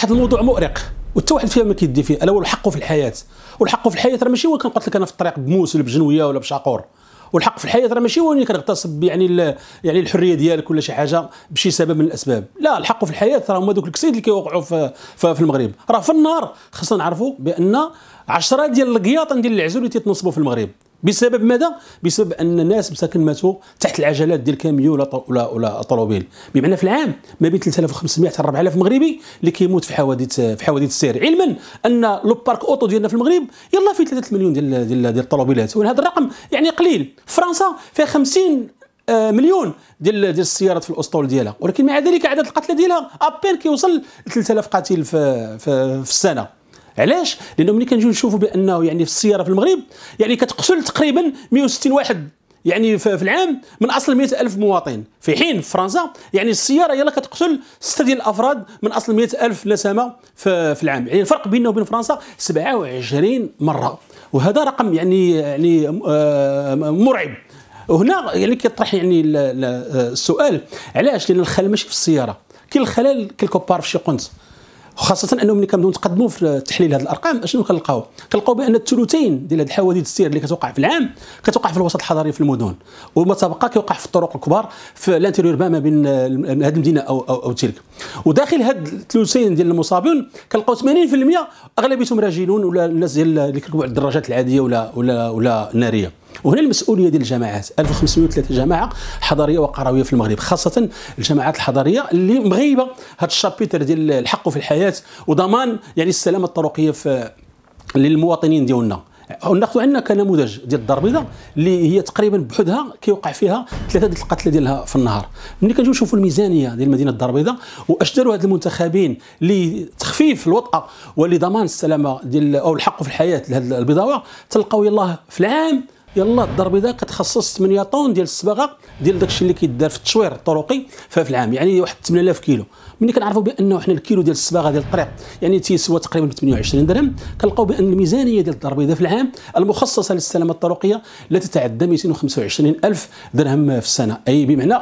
واحد الموضوع مؤرق وحتى واحد فيها ما كيدي فيه الا هو الحق في الحياه والحق في الحياه راه ماشي هو كنقول لك انا في الطريق بموس ولا بجنويه ولا بشاقور والحق في الحياه راه ماشي هو اللي كنغتصب يعني يعني الحريه ديالك ولا شي حاجه بشي سبب من الاسباب لا الحق في الحياه راه هما دوك الكسيد اللي كيوقعوا في, في, في المغرب راه في النهار خصنا نعرفوا بان 10 ديال القياطن ديال العزول اللي تيتنصبوا في المغرب بسبب ماذا؟ بسبب ان الناس مساكن ماتوا تحت العجلات ديال كاميو ولا ولا ولا طوموبيل بمعنى في العام ما بين 3500 حتى 4000 مغربي اللي كيموت في حوادث في حوادث السير علما ان لو بارك اوتو ديالنا في المغرب يلا فيه 3 مليون ديال ديال ديال الطوموبيلات وهذا الرقم يعني قليل فرنسا فيها 50 آه، مليون ديال ديال السيارات في الاسطول ديالها ولكن مع ذلك عدد القتلى ديالها ابير كيوصل ل 3000 قتيل في, في, في السنه علاش لانه ملي كنجيو نشوفوا بانه يعني في السياره في المغرب يعني كتقتل تقريبا 160 واحد يعني في العام من اصل 100 الف مواطن في حين في فرنسا يعني السياره يلا كتقتل سته ديال الافراد من اصل 100 الف نسمه في, في العام يعني الفرق بيننا وبين فرنسا 27 مره وهذا رقم يعني يعني آه، مرعب وهنا يعني كيطرح يعني آه، السؤال علاش لان الخلل ماشي في السياره كاين الخلل كالكوبار في شي قنت وخاصه انه ملي كنبداو نتقدموا في تحليل هذه الارقام اشنو كنلقاو كنلقاو بان الثلثين ديال هذه الحوادث السير اللي كتوقع في العام كتوقع في الوسط الحضري في المدن وما تبقى كيوقع في الطرق الكبار في لانتيريور ما بين آه، هذه المدينه او او, أو تلك وداخل هذا الثلثين ديال المصابين كنلقاو 80% اغلبيتهم راجلون ولا الناس ديال آه، اللي كيركبوا على الدراجات العاديه ولا ولا ولا ناريه وهنا المسؤوليه ديال الجماعات 1503 جماعه حضاريه وقرويه في المغرب خاصه الجماعات الحضاريه اللي مغيبه هذا الشابيتر ديال الحق في الحياه وضمان يعني السلامه الطرقيه في للمواطنين ديالنا ناخذ عندنا كنموذج ديال الدار البيضاء اللي هي تقريبا بحدها كيوقع فيها ثلاثه ديال القتل ديالها في النهار ملي كنجيو نشوفوا الميزانيه ديال مدينه الدار البيضاء واش داروا هاد المنتخبين لتخفيف الوطأه ولضمان السلامه ديال او الحق في الحياه لهاد البيضاوه تلقاو يلاه في العام يلا الدار البيضاء كتخصص 8 طون ديال الصباغه ديال داكشي اللي كيدار في التشوير الطرقي في العام يعني واحد 8000 كيلو ملي كنعرفوا بانه حنا الكيلو ديال الصباغه ديال الطريق يعني تيسوى تقريبا ب 28 درهم كنلقاو بان الميزانيه ديال الدار البيضاء في العام المخصصه للسلامه الطرقيه لا تتعدى 225 الف درهم في السنه اي بمعنى 0.0064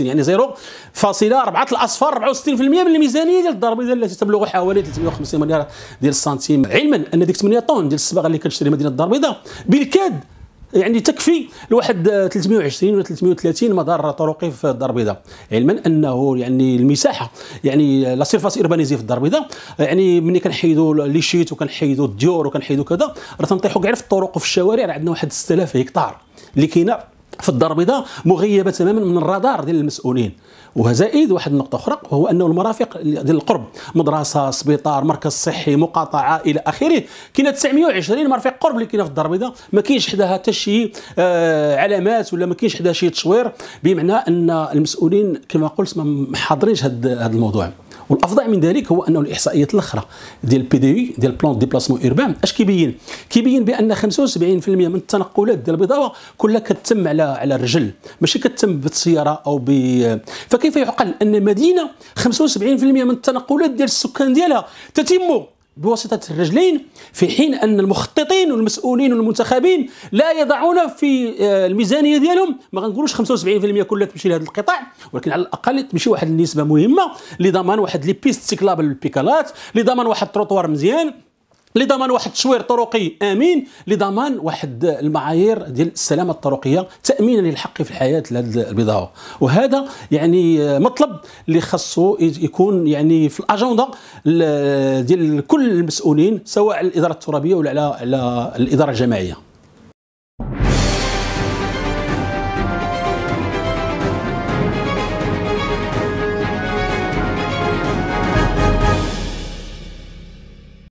يعني 0.4 الاصفار 64% من الميزانيه ديال الدار البيضاء التي تبلغ حوالي 350 مليار ديال السنتيم علما ان ديك 8 طون ديال الصباغه اللي كنشري مدينه الدار البيضاء بالكاد يعني تكفي لواحد 320 آه، ولا 330 مدار طرقي في الدار البيضاء علما انه يعني المساحه يعني لا سيرفاس اربانيزي في الدار البيضاء آه، يعني ملي كنحيدوا لي شيت وكنحيدوا الديور وكنحيدوا كذا راه تنطيحوا كاع في الطرق وفي الشوارع عندنا واحد 6000 هكتار اللي كاينه في الدار البيضاء مغيبه تماما من الرادار ديال المسؤولين وزائد واحد النقطه اخرى وهو انه المرافق ديال القرب مدرسه سبيطار مركز صحي مقاطعه الى اخره كاينه 920 مرافق قرب اللي كاينه في الدار البيضاء ما كاينش حداها حتى شي آه، علامات ولا ما كاينش حداها شي تشوير بمعنى ان المسؤولين كما قلت ما حاضرينش هذا الموضوع والافظع من ذلك هو انه الاحصائيات الاخرى ديال البي دي ديال بلان ديبلاسمون اوربان اش كيبين كيبين بان 75% من التنقلات ديال البضاعه كلها كتم على على الرجل ماشي كتم بالسياره او ب فكيف يعقل ان مدينه 75% من التنقلات ديال السكان ديالها تتم بواسطة الرجلين في حين أن المخططين والمسؤولين والمنتخبين لا يضعون في آه، الميزانية ديالهم ما غنقولوش 75% كلها تمشي لهذا القطاع ولكن على الأقل تمشي واحد النسبة مهمة لضمان واحد لي بيست سيكلابل بيكالات لضمان واحد تروطوار مزيان لضمان واحد التشوير طرقي امين لضمان واحد المعايير ديال السلامه الطرقيه تامينا للحق في الحياه لهذ البضاعه وهذا يعني مطلب اللي خاصو يكون يعني في الاجنده ديال كل المسؤولين سواء على الاداره الترابيه ولا على على الاداره الجماعيه